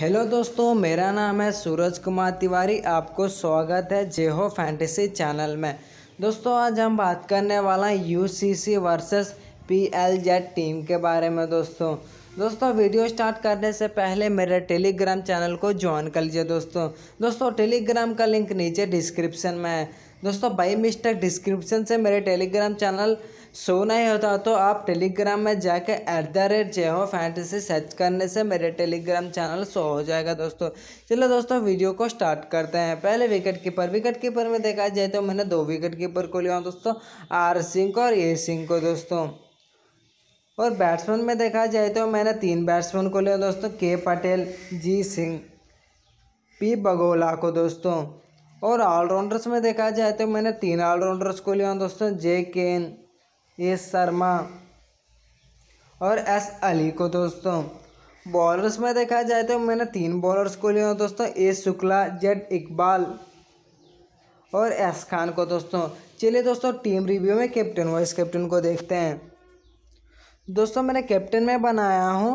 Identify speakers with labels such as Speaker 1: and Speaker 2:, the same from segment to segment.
Speaker 1: hello दोस्तों मेरा नाम है सूरज कुमार तिवारी आपको स्वागत है जेहो फैंटेसी चैनल में दोस्तों आज हम बात करने वाला हैं U C C versus P L Z team के बारे में दोस्तों दोस्तों वीडियो स्टार्ट करने से पहले मेरे टेलीग्राम चैनल को ज्वाइन कर लीजिए दोस्तों दोस्तों टेलीग्राम का लिंक नीचे डिस्क्रिप्शन में है दोस्तों बाई मिस्टेक डिस्क्रिप्शन से मेरे टेलीग्राम चैनल शो नहीं होता तो आप टेलीग्राम में जाके एट द रेट जे हो फैंटेसी सर्च करने से मेरे टेलीग्राम चैनल शो हो जाएगा दोस्तों चलो दोस्तों वीडियो को स्टार्ट करते हैं पहले विकेट कीपर विकेट कीपर में देखा जाए तो मैंने दो विकेट कीपर को लिया दोस्तों आर सिंह को और ए सिंह को दोस्तों और बैट्समैन में देखा जाए तो मैंने तीन बैट्समैन को लिया दोस्तों के पटेल जी सिंह पी बगोला को दोस्तों और ऑलराउंडर्स में देखा जाए तो मैंने तीन ऑलराउंडर्स को लिया दोस्तों जे केन एस शर्मा और एस अली को दोस्तों बॉलर्स में देखा जाए तो मैंने तीन बॉलर्स को लिया दोस्तों एस शुक्ला जेड इकबाल और एस खान को दोस्तों चलिए दोस्तों टीम रिव्यू में कैप्टन वाइस कैप्टन को देखते हैं दोस्तों मैंने कैप्टन में बनाया हूँ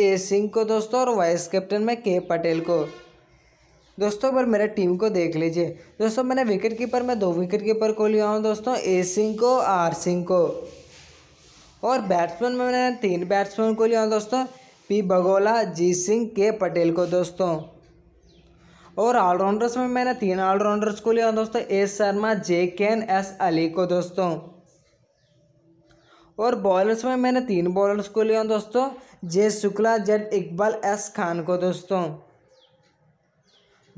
Speaker 1: ए सिंह को दोस्तों और वाइस कैप्टन में के पटेल को दोस्तों पर मेरे टीम को देख लीजिए दोस्तों मैंने विकेट कीपर में दो विकेट कीपर को लिया हूँ दोस्तों ए सिंह को आर सिंह को और बैट्समैन में मैंने तीन बैट्समैन को लिया हूँ दोस्तों पी बगोला जी सिंह के पटेल को दोस्तों और ऑलराउंडर्स में मैंने तीन ऑलराउंडर्स को लिया दोस्तों S Sharma J Kane S Ali को दोस्तों और बॉलर्स में मैंने तीन बॉलर्स को लिया दोस्तों J Shukla Z Iqbal S Khan को दोस्तों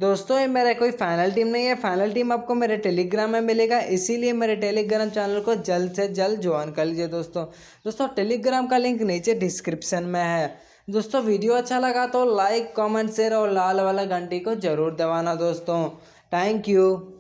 Speaker 1: दोस्तों ये मेरा कोई फाइनल टीम नहीं है फाइनल टीम आपको मेरे टेलीग्राम में मिलेगा इसीलिए मेरे टेलीग्राम चैनल को जल्द से जल्द ज्वाइन कर लीजिए दोस्तों दोस्तों टेलीग्राम का लिंक नीचे डिस्क्रिप्शन में है दोस्तों वीडियो अच्छा लगा तो लाइक कमेंट शेयर और लाल वाला घंटी को जरूर दबाना दोस्तों थैंक यू